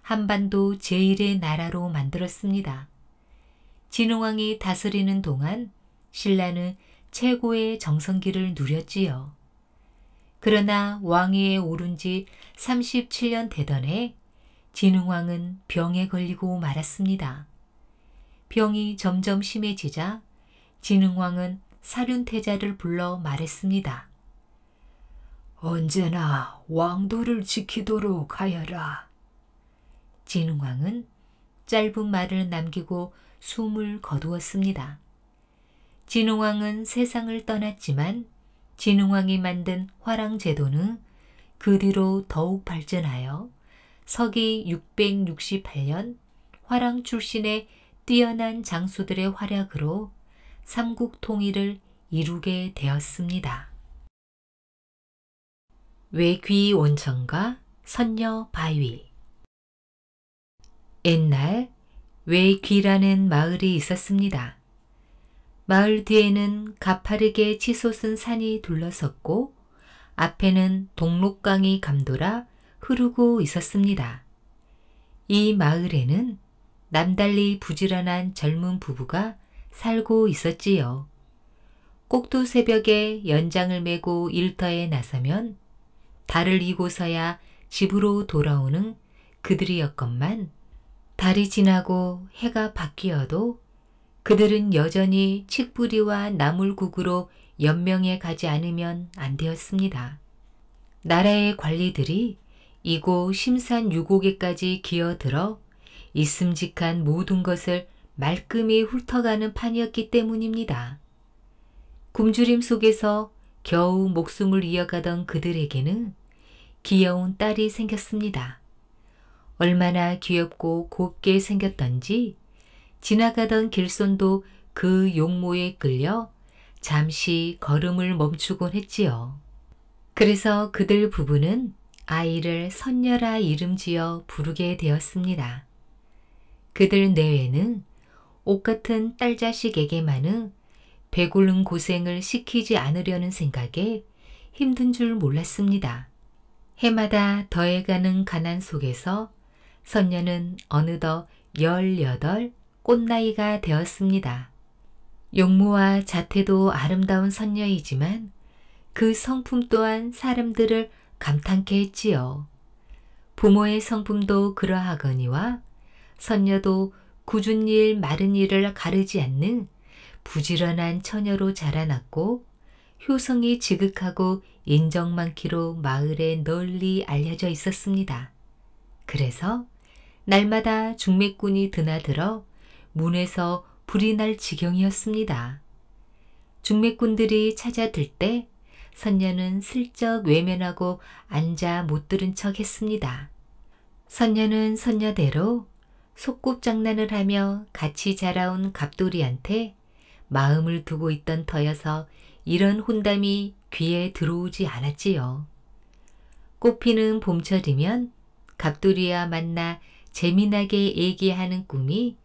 한반도 제1의 나라로 만들었습니다. 진흥왕이 다스리는 동안 신라는 최고의 정성기를 누렸지요. 그러나 왕위에 오른 지 37년 되던 해 진흥왕은 병에 걸리고 말았습니다. 병이 점점 심해지자 진흥왕은 사륜태자를 불러 말했습니다. 언제나 왕도를 지키도록 하여라. 진흥왕은 짧은 말을 남기고 숨을 거두었습니다. 진흥왕은 세상을 떠났지만 진흥왕이 만든 화랑 제도는 그 뒤로 더욱 발전하여 서기 668년 화랑 출신의 뛰어난 장수들의 활약으로 삼국 통일을 이루게 되었습니다. 외귀 온천과 선녀 바위 옛날 외귀라는 마을이 있었습니다. 마을 뒤에는 가파르게 치솟은 산이 둘러섰고 앞에는 동록강이 감돌아 흐르고 있었습니다. 이 마을에는 남달리 부지런한 젊은 부부가 살고 있었지요. 꼭두 새벽에 연장을 메고 일터에 나서면 달을 이고서야 집으로 돌아오는 그들이었건만 달이 지나고 해가 바뀌어도 그들은 여전히 칡뿌리와 나물국으로 연명해 가지 않으면 안 되었습니다. 나라의 관리들이 이곳 심산 유곡에까지 기어들어 있음직한 모든 것을 말끔히 훑어가는 판이었기 때문입니다. 굶주림 속에서 겨우 목숨을 이어가던 그들에게는 귀여운 딸이 생겼습니다. 얼마나 귀엽고 곱게 생겼던지 지나가던 길손도 그 용모에 끌려 잠시 걸음을 멈추곤 했지요. 그래서 그들 부부는 아이를 선녀라 이름 지어 부르게 되었습니다. 그들 내외는 옷 같은 딸 자식에게만은 배고른 고생을 시키지 않으려는 생각에 힘든 줄 몰랐습니다. 해마다 더해가는 가난 속에서 선녀는 어느덧 18, 꽃나이가 되었습니다. 용모와 자태도 아름다운 선녀이지만 그 성품 또한 사람들을 감탄케 했지요. 부모의 성품도 그러하거니와 선녀도 굳은 일, 마른 일을 가르지 않는 부지런한 처녀로 자라났고 효성이 지극하고 인정 많기로 마을에 널리 알려져 있었습니다. 그래서 날마다 중매꾼이 드나들어 문에서 불이 날 지경이었습니다. 중매꾼들이 찾아들 때 선녀는 슬쩍 외면하고 앉아 못 들은 척 했습니다. 선녀는 선녀대로 속꿉장난을 하며 같이 자라온 갑돌이한테 마음을 두고 있던 터여서 이런 혼담이 귀에 들어오지 않았지요. 꽃피는 봄철이면 갑돌이와 만나 재미나게 얘기하는 꿈이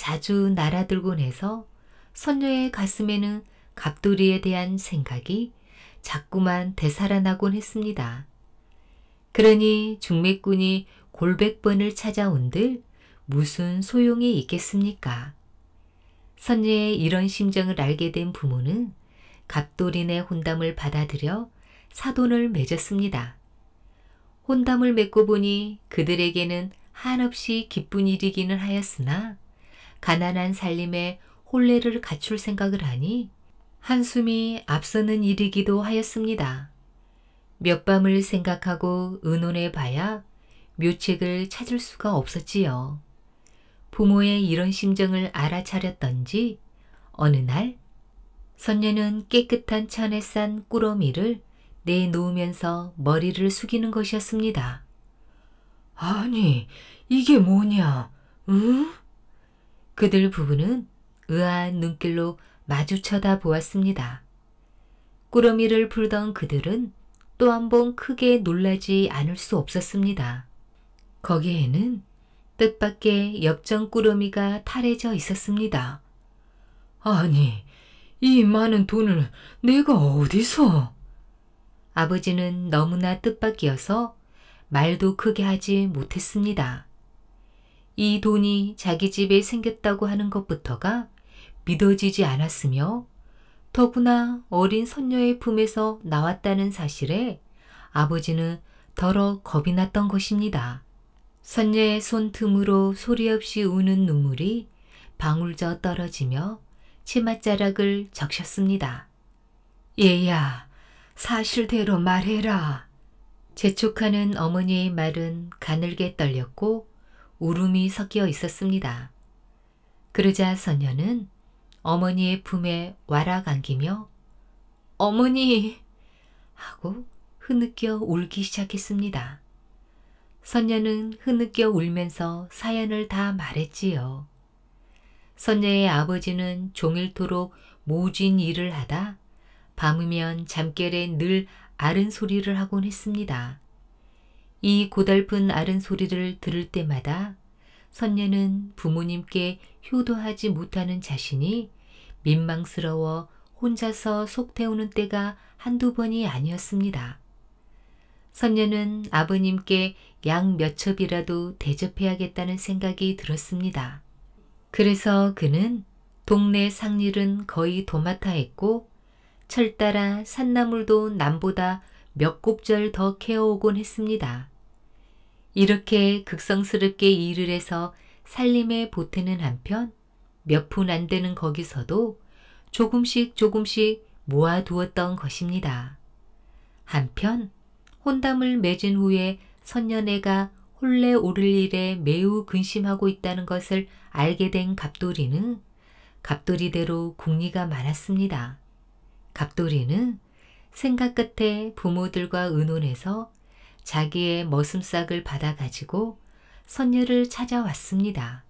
자주 날아들곤 해서 선녀의 가슴에는 갑돌이에 대한 생각이 자꾸만 되살아나곤 했습니다. 그러니 중매꾼이 골백번을 찾아온들 무슨 소용이 있겠습니까? 선녀의 이런 심정을 알게 된 부모는 갑돌이네 혼담을 받아들여 사돈을 맺었습니다. 혼담을 맺고 보니 그들에게는 한없이 기쁜 일이기는 하였으나 가난한 살림에 혼례를 갖출 생각을 하니 한숨이 앞서는 일이기도 하였습니다. 몇 밤을 생각하고 의논해 봐야 묘책을 찾을 수가 없었지요. 부모의 이런 심정을 알아차렸던지 어느 날 선녀는 깨끗한 천에싼 꾸러미를 내놓으면서 머리를 숙이는 것이었습니다. 아니, 이게 뭐냐? 응? 그들 부부는 의아한 눈길로 마주쳐다 보았습니다. 꾸러미를 풀던 그들은 또 한 번 크게 놀라지 않을 수 없었습니다. 거기에는 뜻밖의 역전 꾸러미가 탈해져 있었습니다. 아니, 이 많은 돈을 내가 어디서? 아버지는 너무나 뜻밖이어서 말도 크게 하지 못했습니다. 이 돈이 자기 집에 생겼다고 하는 것부터가 믿어지지 않았으며 더구나 어린 선녀의 품에서 나왔다는 사실에 아버지는 더러 겁이 났던 것입니다. 선녀의 손틈으로 소리 없이 우는 눈물이 방울져 떨어지며 치맛자락을 적셨습니다. 얘야, 사실대로 말해라. 재촉하는 어머니의 말은 가늘게 떨렸고 울음이 섞여 있었습니다. 그러자 선녀는 어머니의 품에 와락 안기며 어머니! 하고 흐느껴 울기 시작했습니다. 선녀는 흐느껴 울면서 사연을 다 말했지요. 선녀의 아버지는 종일토록 모진 일을 하다 밤이면 잠결에 늘 아른 소리를 하곤 했습니다. 이 고달픈 아른 소리를 들을 때마다 선녀는 부모님께 효도하지 못하는 자신이 민망스러워 혼자서 속 태우는 때가 한두 번이 아니었습니다. 선녀는 아버님께 양 몇 첩이라도 대접해야겠다는 생각이 들었습니다. 그래서 그는 동네 상일은 거의 도맡아 했고 철따라 산나물도 남보다 몇 곱절 더 캐어오곤 했습니다. 이렇게 극성스럽게 일을 해서 살림에 보태는 한편 몇 푼 안 되는 거기서도 조금씩 조금씩 모아두었던 것입니다. 한편 혼담을 맺은 후에 선녀네가 홀레 오를 일에 매우 근심하고 있다는 것을 알게 된 갑돌이는 갑돌이대로 궁리가 많았습니다. 갑돌이는 생각 끝에 부모들과 의논해서 자기의 머슴싹을 받아가지고 선녀를 찾아왔습니다.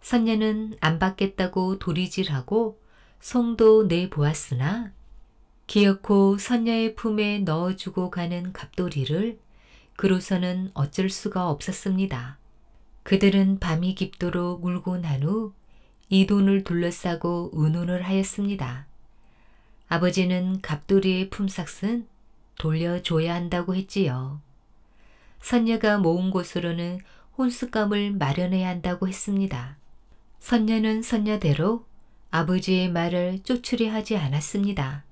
선녀는 안 받겠다고 도리질하고 송도 내보았으나 기어코 선녀의 품에 넣어주고 가는 갑돌이를 그로서는 어쩔 수가 없었습니다. 그들은 밤이 깊도록 울고 난 후 이돈을 둘러싸고 의논을 하였습니다. 아버지는 갑돌이의 품삯은 돌려줘야 한다고 했지요. 선녀가 모은 곳으로는 혼수감을 마련해야 한다고 했습니다. 선녀는 선녀대로 아버지의 말을 쫓으려 하지 않았습니다.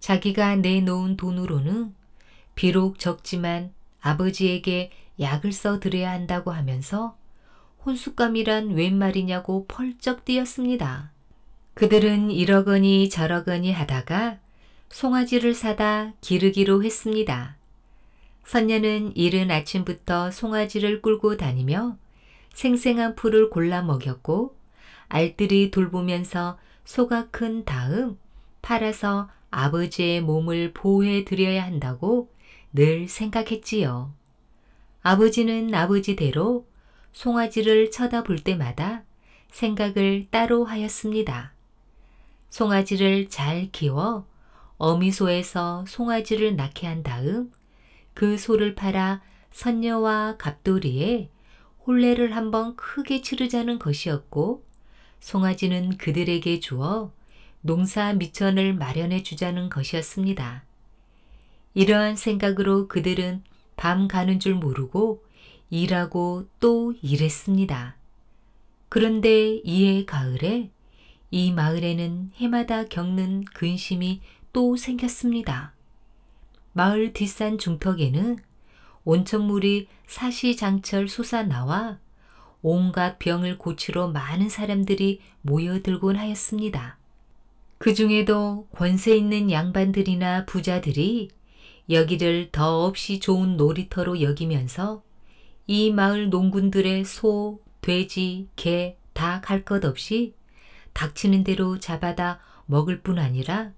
자기가 내놓은 돈으로는 비록 적지만 아버지에게 약을 써드려야 한다고 하면서 혼숙감이란 웬 말이냐고 펄쩍 뛰었습니다. 그들은 이러거니 저러거니 하다가 송아지를 사다 기르기로 했습니다. 선녀는 이른 아침부터 송아지를 끌고 다니며 생생한 풀을 골라 먹였고 알뜰히 돌보면서 소가 큰 다음 팔아서 아버지의 몸을 보호해 드려야 한다고 늘 생각했지요. 아버지는 아버지대로 송아지를 쳐다볼 때마다 생각을 따로 하였습니다. 송아지를 잘 키워 어미소에서 송아지를 낳게 한 다음 그 소를 팔아 선녀와 갑돌이에 혼례를 한번 크게 치르자는 것이었고 송아지는 그들에게 주어 농사 미천을 마련해 주자는 것이었습니다. 이러한 생각으로 그들은 밤 가는 줄 모르고 일하고 또 일했습니다. 그런데 이해 가을에 이 마을에는 해마다 겪는 근심이 또 생겼습니다. 마을 뒷산 중턱에는 온천물이 사시장철 솟아나와 온갖 병을 고치러 많은 사람들이 모여들곤 하였습니다. 그 중에도 권세 있는 양반들이나 부자들이 여기를 더없이 좋은 놀이터로 여기면서 이 마을 농군들의 소, 돼지, 개 다 갈 것 없이 닥치는 대로 잡아다 먹을 뿐 아니라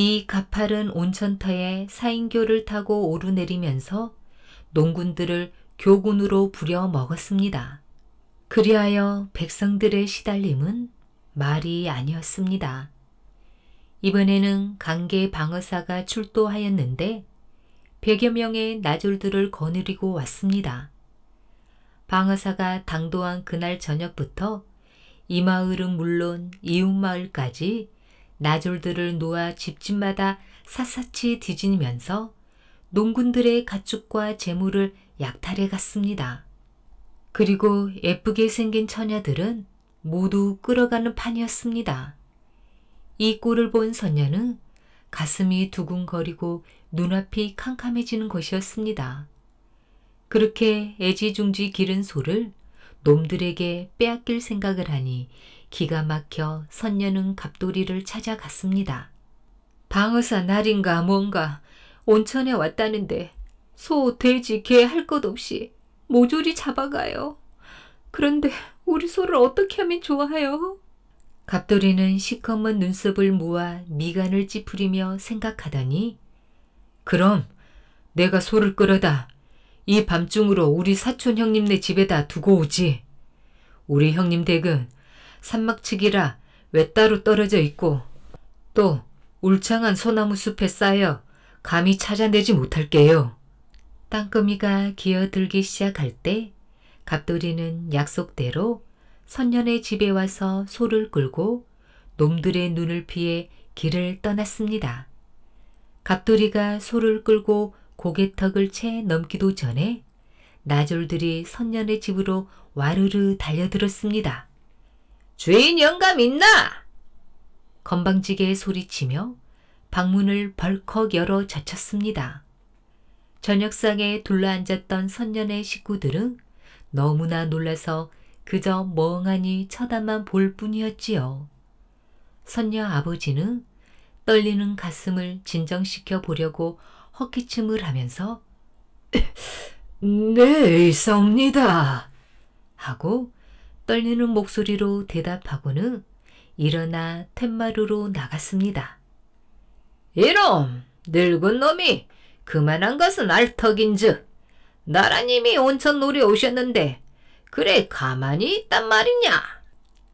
이 가파른 온천터에 사인교를 타고 오르내리면서 농군들을 교군으로 부려 먹었습니다. 그리하여 백성들의 시달림은 말이 아니었습니다. 이번에는 강계 방어사가 출도하였는데 백여 명의 나졸들을 거느리고 왔습니다. 방어사가 당도한 그날 저녁부터 이마을은 물론 이웃마을까지 나졸들을 놓아 집집마다 샅샅이 뒤지면서 농군들의 가축과 재물을 약탈해 갔습니다. 그리고 예쁘게 생긴 처녀들은 모두 끌어가는 판이었습니다. 이 꼴을 본 선녀는 가슴이 두근거리고 눈앞이 캄캄해지는 것이었습니다. 그렇게 애지중지 기른 소를 놈들에게 빼앗길 생각을 하니 기가 막혀 선녀는 갑돌이를 찾아갔습니다. 방어사 날인가 뭔가 온천에 왔다는데 소, 돼지, 개 할 것 없이 모조리 잡아가요. 그런데 우리 소를 어떻게 하면 좋아요? 갑돌이는 시커먼 눈썹을 모아 미간을 찌푸리며 생각하다니 그럼 내가 소를 끌어다 이 밤중으로 우리 사촌 형님네 집에다 두고 오지. 우리 형님 댁은 산막치기라 외따로 떨어져 있고 또 울창한 소나무 숲에 쌓여 감히 찾아내지 못할게요. 땅거미가 기어들기 시작할 때 갑돌이는 약속대로 선년의 집에 와서 소를 끌고 놈들의 눈을 피해 길을 떠났습니다. 갑돌이가 소를 끌고 고개턱을 채 넘기도 전에 나졸들이 선년의 집으로 와르르 달려들었습니다. 주인 영감 있나? 건방지게 소리치며 방문을 벌컥 열어 젖혔습니다. 저녁상에 둘러앉았던 선년의 식구들은 너무나 놀라서 그저 멍하니 쳐다만 볼 뿐이었지요. 선녀 아버지는 떨리는 가슴을 진정시켜 보려고 헛기침을 하면서 *laughs* 네, 있사옵니다. 하고 떨리는 목소리로 대답하고는 일어나 텐마루로 나갔습니다. 이놈! 늙은 놈이! 그만한 것은 알턱인즉 나라님이 온천놀이 오셨는데 그래 가만히 있단 말이냐?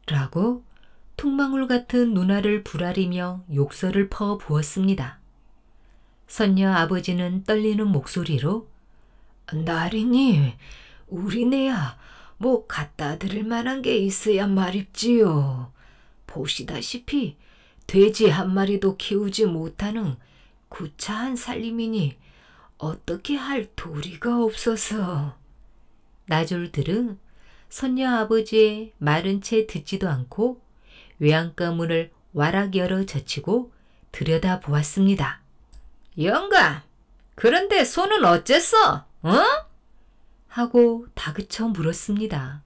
라고 통망울 같은 누나를 불아리며 욕설을 퍼부었습니다. 선녀 아버지는 떨리는 목소리로 나리님, 우리네야 뭐 갖다 드릴 만한 게 있어야 말입지요. 보시다시피 돼지 한 마리도 키우지 못하는 구차한 살림이니 어떻게 할 도리가 없어서. 나졸들은 손녀 아버지의 마른 채 듣지도 않고 외양간 문을 와락 열어 젖히고 들여다 보았습니다. 영감, 그런데 손은 어째서, 응? 어? 하고 다그쳐 물었습니다.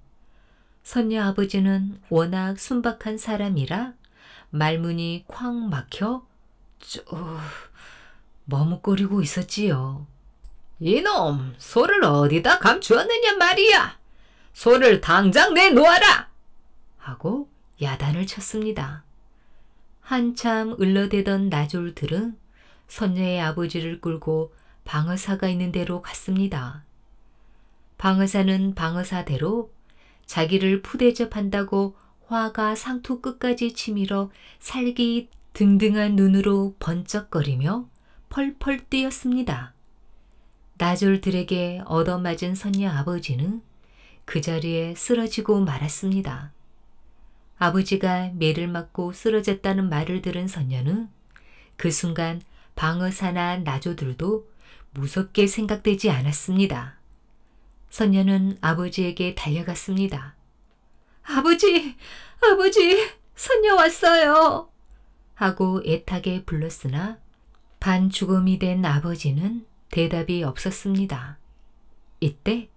선녀 아버지는 워낙 순박한 사람이라 말문이 쾅 막혀 쭉 머뭇거리고 있었지요. 이놈, 소를 어디다 감추었느냐 말이야! 소를 당장 내놓아라! 하고 야단을 쳤습니다. 한참 을러대던 나졸들은 선녀의 아버지를 끌고 방어사가 있는 데로 갔습니다. 방의사는 방의사대로 자기를 푸대접한다고 화가 상투 끝까지 치밀어 살기 등등한 눈으로 번쩍거리며 펄펄 뛰었습니다. 나졸들에게 얻어맞은 선녀 아버지는 그 자리에 쓰러지고 말았습니다. 아버지가 매를 맞고 쓰러졌다는 말을 들은 선녀는 그 순간 방어사나 나조들도 무섭게 생각되지 않았습니다. 선녀는 아버지에게 달려갔습니다. 아버지, 아버지, 선녀 왔어요! 하고 애타게 불렀으나 반 죽음이 된 아버지는 대답이 없었습니다. 이때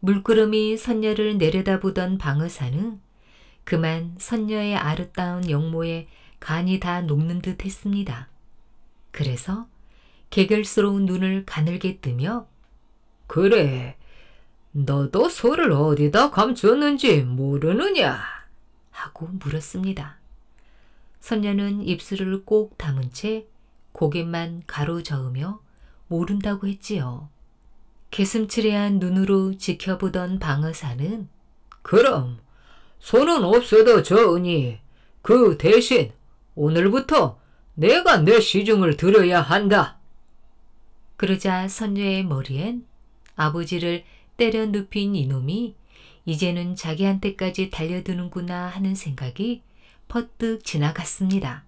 물끄러미 선녀를 내려다보던 방어사는 그만 선녀의 아름다운 영모에 간이 다 녹는 듯 했습니다. 그래서 개결스러운 눈을 가늘게 뜨며 그래 너도 소를 어디다 감추었는지 모르느냐? 하고 물었습니다. 선녀는 입술을 꼭 담은 채 고개만 가로저으며 모른다고 했지요. 개슴츠레한 눈으로 지켜보던 방어사는 그럼 손은 없어도 저으니 그 대신 오늘부터 내가 내 시중을 들어야 한다. 그러자 선녀의 머리엔 아버지를 때려 눕힌 이놈이 이제는 자기한테까지 달려드는구나 하는 생각이 퍼뜩 지나갔습니다.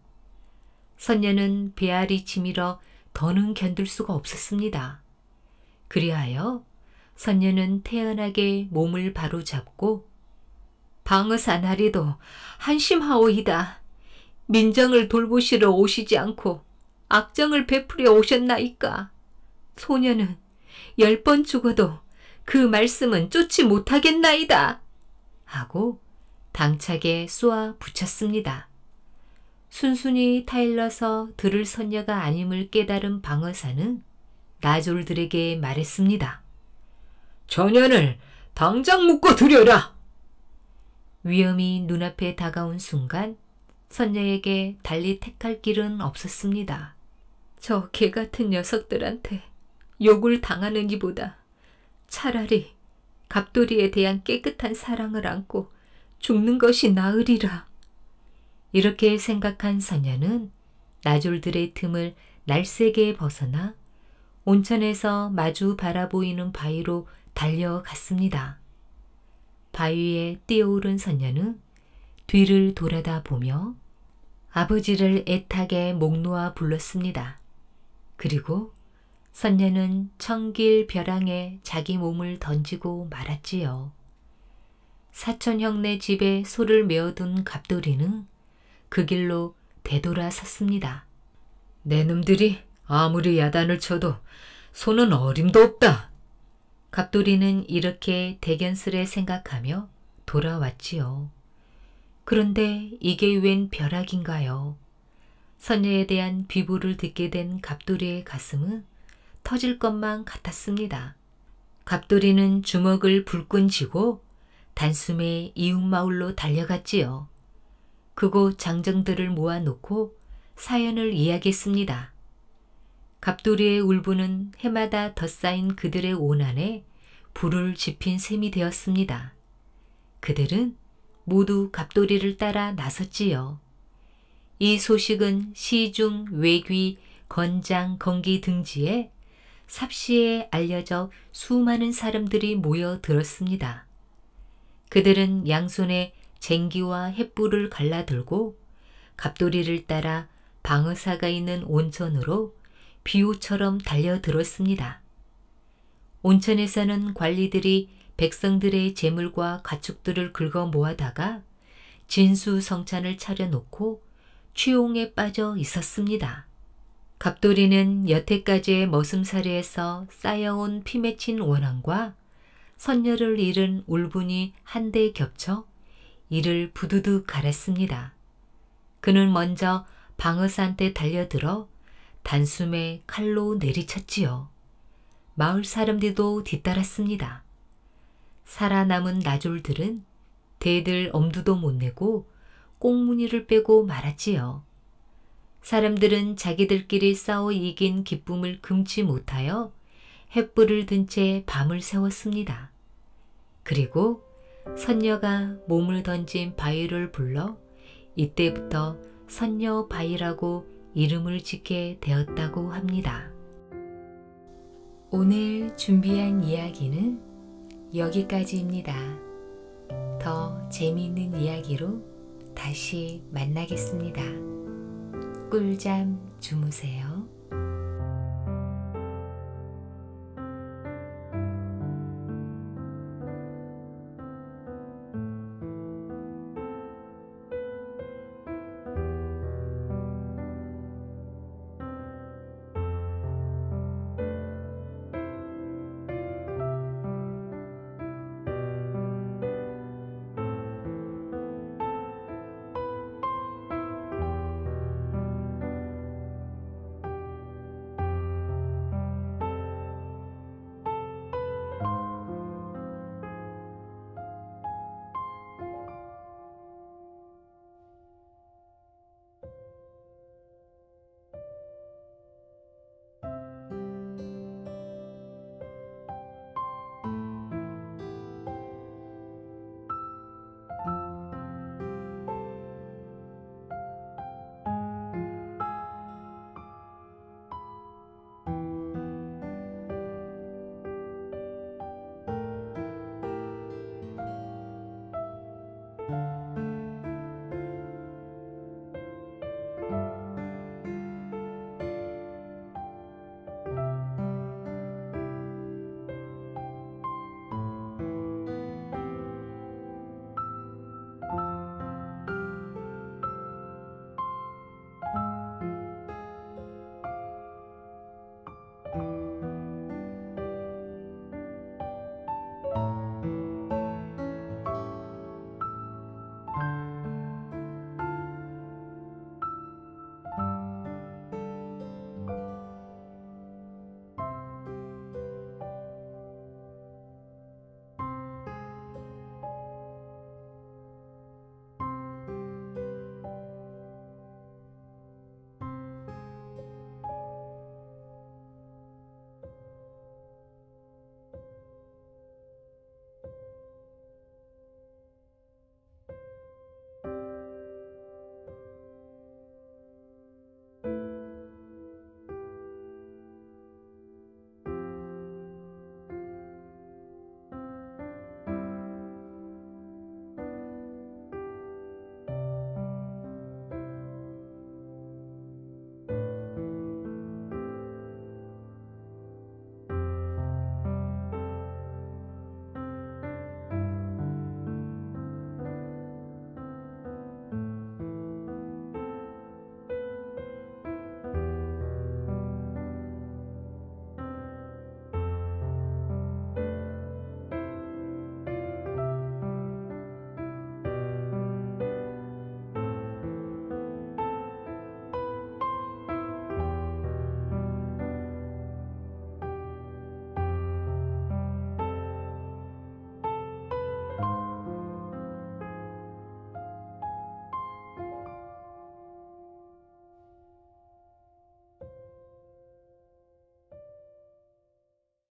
선녀는 배알이 치밀어 더는 견딜 수가 없었습니다. 그리하여 선녀는 태연하게 몸을 바로잡고 방어사나리도 한심하오이다. 민정을 돌보시러 오시지 않고 악정을 베풀어 오셨나이까. 소녀는 열 번 죽어도 그 말씀은 쫓지 못하겠나이다. 하고 당차게 쏘아 붙였습니다. 순순히 타일러서 들을 선녀가 아님을 깨달은 방어사는 나졸들에게 말했습니다. 전연을 당장 묶어 들여라! 위험이 눈앞에 다가온 순간 선녀에게 달리 택할 길은 없었습니다. 저 개 같은 녀석들한테 욕을 당하는 이보다 차라리 갑돌이에 대한 깨끗한 사랑을 안고 죽는 것이 나으리라. 이렇게 생각한 선녀는 나졸들의 틈을 날쌔게 벗어나 온천에서 마주 바라보이는 바위로 달려갔습니다. 바위에 뛰어오른 선녀는 뒤를 돌아다 보며 아버지를 애타게 목 놓아 불렀습니다. 그리고 선녀는 청길 벼랑에 자기 몸을 던지고 말았지요. 사촌 형네 집에 소를 메어둔 갑돌이는 그 길로 되돌아섰습니다. 내 놈들이 아무리 야단을 쳐도 소는 어림도 없다. 갑돌이는 이렇게 대견스레 생각하며 돌아왔지요. 그런데 이게 웬 벼락인가요? 선녀에 대한 비보를 듣게 된 갑돌이의 가슴은 터질 것만 같았습니다. 갑돌이는 주먹을 불끈 쥐고 단숨에 이웃마을로 달려갔지요. 그곳 장정들을 모아놓고 사연을 이야기했습니다. 갑돌이의 울분은 해마다 덧쌓인 그들의 오난에 불을 지핀 셈이 되었습니다. 그들은 모두 갑돌이를 따라 나섰지요. 이 소식은 시중, 외귀, 건장, 건기 등지에 삽시에 알려져 수많은 사람들이 모여들었습니다. 그들은 양손에 쟁기와 횃불을 갈라들고 갑돌이를 따라 방어사가 있는 온천으로 비호처럼 달려들었습니다. 온천에서는 관리들이 백성들의 재물과 가축들을 긁어 모아다가 진수성찬을 차려놓고 취용에 빠져 있었습니다. 갑돌이는 여태까지의 머슴살이에서 쌓여온 피 맺힌 원앙과 선녀를 잃은 울분이 한데 겹쳐 이를 부두둑 가았습니다 그는 먼저 방어한테 달려들어 단숨에 칼로 내리쳤지요. 마을 사람들도 뒤따랐습니다. 살아남은 나졸들은 대들 엄두도 못 내고 꽁무니를 빼고 말았지요. 사람들은 자기들끼리 싸워 이긴 기쁨을 금치 못하여 횃불을 든 채 밤을 세웠습니다 그리고 선녀가 몸을 던진 바위를 불러 이때부터 선녀 바위라고 이름을 짓게 되었다고 합니다. 오늘 준비한 이야기는 여기까지입니다. 더 재미있는 이야기로 다시 만나겠습니다. 꿀잠 주무세요.